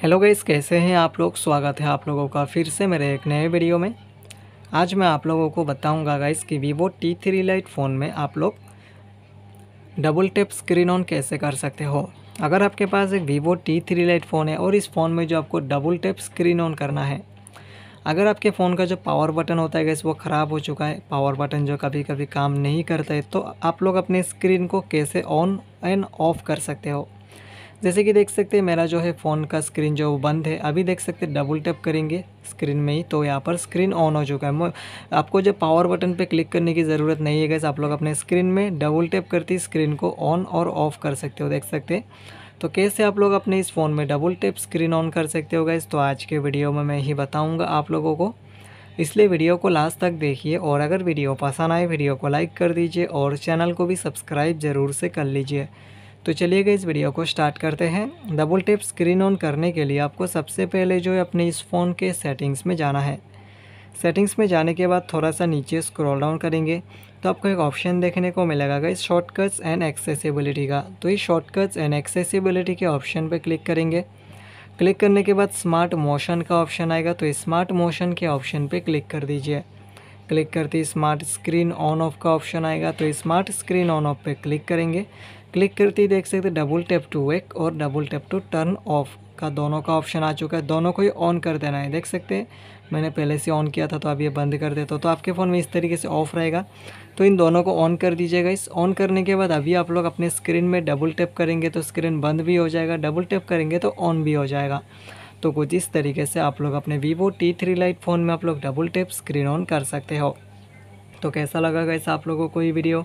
hello guys कैसे हैं आप लोग स्वागत है आप लोगों का फिर से मेरे एक नए वीडियो में आज मैं आप लोगों को बताऊंगा गाइस कि Vivo T three lite phone में आप लोग डबल टेप स्क्रीन ऑन कैसे कर सकते हो अगर आपके पास एक Vivo T three lite phone है और इस फ़ोन में जो आपको डबल टेप स्क्रीन ऑन करना है अगर आपके फ़ोन का जो पावर बटन होता है गैस वो ख़राब हो चुका है पावर बटन जो कभी कभी काम नहीं करता है तो आप लोग अपने स्क्रीन को कैसे ऑन एंड ऑफ कर सकते हो जैसे कि देख सकते हैं मेरा जो है फ़ोन का स्क्रीन जो बंद है अभी देख सकते हैं डबल टैप करेंगे स्क्रीन में ही तो यहाँ पर स्क्रीन ऑन हो चुका है आपको जब पावर बटन पे क्लिक करने की ज़रूरत नहीं है गैस आप लोग अपने स्क्रीन में डबल टैप करती स्क्रीन को ऑन और ऑफ़ कर सकते हो देख सकते हैं तो कैसे आप लोग अपने इस फ़ोन में डबल टैप स्क्रीन ऑन कर सकते हो गैस तो आज के वीडियो में मैं ही बताऊँगा आप लोगों को इसलिए वीडियो को लास्ट तक देखिए और अगर वीडियो पसंद आए वीडियो को लाइक कर दीजिए और चैनल को भी सब्सक्राइब ज़रूर से कर लीजिए तो चलिए गए इस वीडियो को स्टार्ट करते हैं डबल टेप स्क्रीन ऑन करने के लिए आपको सबसे पहले जो है अपने इस फ़ोन के सेटिंग्स में जाना है सेटिंग्स में जाने के बाद थोड़ा सा नीचे स्क्रॉल डाउन करेंगे तो आपको एक ऑप्शन देखने को मिलेगा गाइस शॉर्टकट्स एंड एक्सेसिबिलिटी का तो इस शॉर्टकट्स एंड एक्सेसिबिलिटी के ऑप्शन पर क्लिक करेंगे क्लिक करने के बाद स्मार्ट मोशन का ऑप्शन आएगा तो स्मार्ट मोशन के ऑप्शन पर क्लिक कर दीजिए क्लिक करते ही स्मार्ट स्क्रीन ऑन ऑफ का ऑप्शन आएगा तो स्मार्ट स्क्रीन ऑन ऑफ पे क्लिक करेंगे क्लिक करते ही देख सकते डबल टैप टू वेक और double tap to turn off का दोनों का ऑप्शन आ चुका है दोनों को ही ऑन कर देना है देख सकते हैं मैंने पहले से ऑन किया था तो अब ये बंद कर देता हूँ तो आपके फ़ोन में इस तरीके से ऑफ रहेगा तो इन दोनों को ऑन कर दीजिएगा इस ऑन करने के बाद अभी आप लोग अपने स्क्रीन में डबल टैप करेंगे तो स्क्रीन बंद भी हो जाएगा डबल टैप करेंगे तो ऑन भी हो जाएगा तो कुछ इस तरीके से आप लोग अपने Vivo T three lite phone में आप लोग डबल टैप स्क्रीन ऑन कर सकते हो तो कैसा लगा कैसा आप लोगों को ये वीडियो